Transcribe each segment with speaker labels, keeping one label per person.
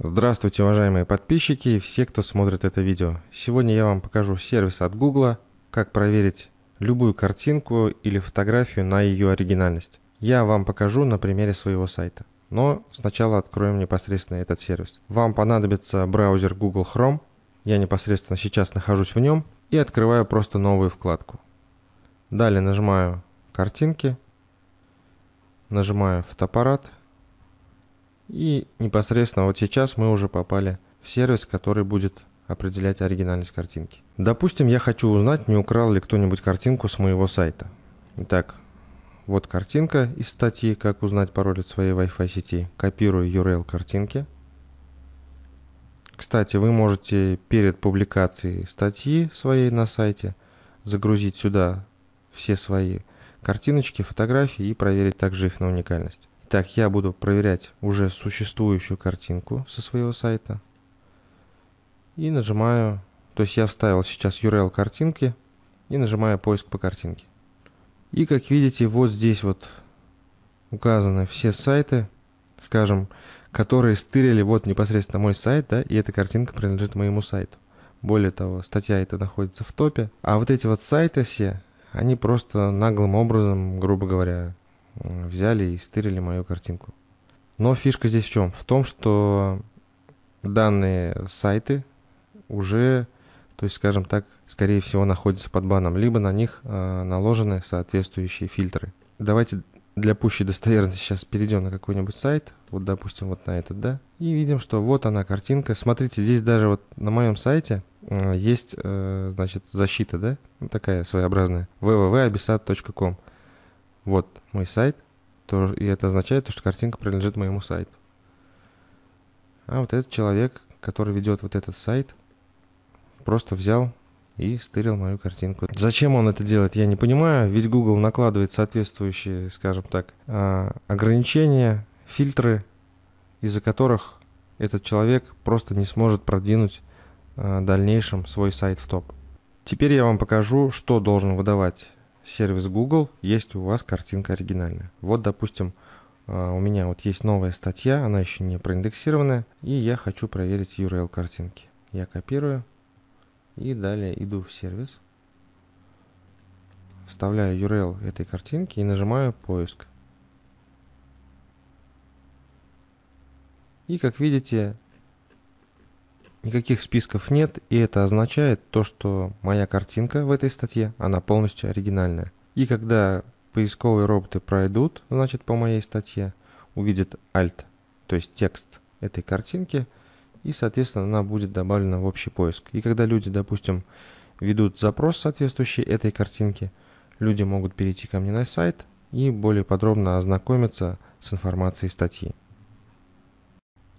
Speaker 1: Здравствуйте, уважаемые подписчики и все, кто смотрит это видео. Сегодня я вам покажу сервис от Google, как проверить любую картинку или фотографию на ее оригинальность. Я вам покажу на примере своего сайта. Но сначала откроем непосредственно этот сервис. Вам понадобится браузер Google Chrome. Я непосредственно сейчас нахожусь в нем и открываю просто новую вкладку. Далее нажимаю «Картинки», нажимаю «Фотоаппарат», и непосредственно вот сейчас мы уже попали в сервис, который будет определять оригинальность картинки. Допустим, я хочу узнать, не украл ли кто-нибудь картинку с моего сайта. Итак, вот картинка из статьи «Как узнать пароль от своей Wi-Fi сети». Копирую URL картинки. Кстати, вы можете перед публикацией статьи своей на сайте загрузить сюда все свои картиночки, фотографии и проверить также их на уникальность. Так, я буду проверять уже существующую картинку со своего сайта. И нажимаю, то есть я вставил сейчас URL картинки и нажимаю поиск по картинке. И как видите, вот здесь вот указаны все сайты, скажем, которые стырили вот непосредственно мой сайт, да, и эта картинка принадлежит моему сайту. Более того, статья эта находится в топе. А вот эти вот сайты все, они просто наглым образом, грубо говоря, взяли и стырили мою картинку. Но фишка здесь в чем? В том, что данные сайты уже, то есть, скажем так, скорее всего, находятся под баном, либо на них э, наложены соответствующие фильтры. Давайте для пущей достоверности сейчас перейдем на какой-нибудь сайт, вот, допустим, вот на этот, да, и видим, что вот она картинка. Смотрите, здесь даже вот на моем сайте э, есть, э, значит, защита, да, такая своеобразная, www.abisat.com вот мой сайт, то, и это означает, что картинка принадлежит моему сайту. А вот этот человек, который ведет вот этот сайт, просто взял и стырил мою картинку. Зачем он это делает, я не понимаю, ведь Google накладывает соответствующие, скажем так, а, ограничения, фильтры, из-за которых этот человек просто не сможет продвинуть в а, дальнейшем свой сайт в топ. Теперь я вам покажу, что должен выдавать сервис Google, есть у вас картинка оригинальная. Вот, допустим, а, у меня вот есть новая статья, она еще не проиндексированная, и я хочу проверить URL картинки. Я копирую и далее иду в сервис, вставляю URL этой картинки и нажимаю поиск. И как видите, Никаких списков нет, и это означает то, что моя картинка в этой статье, она полностью оригинальная. И когда поисковые роботы пройдут, значит, по моей статье, увидят alt, то есть текст этой картинки, и, соответственно, она будет добавлена в общий поиск. И когда люди, допустим, ведут запрос соответствующий этой картинке, люди могут перейти ко мне на сайт и более подробно ознакомиться с информацией статьи.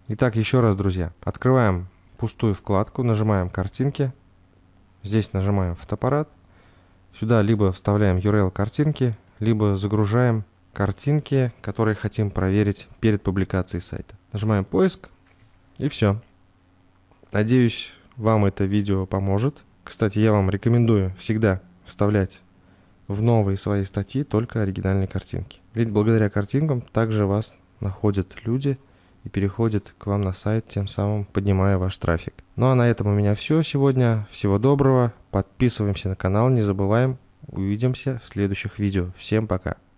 Speaker 1: Итак, еще раз, друзья, открываем пустую вкладку, нажимаем картинки, здесь нажимаем фотоаппарат, сюда либо вставляем URL картинки, либо загружаем картинки, которые хотим проверить перед публикацией сайта. Нажимаем поиск и все. Надеюсь, вам это видео поможет. Кстати, я вам рекомендую всегда вставлять в новые свои статьи только оригинальные картинки. Ведь благодаря картинкам также вас находят люди – и переходит к вам на сайт, тем самым поднимая ваш трафик. Ну а на этом у меня все сегодня. Всего доброго. Подписываемся на канал, не забываем. Увидимся в следующих видео. Всем пока.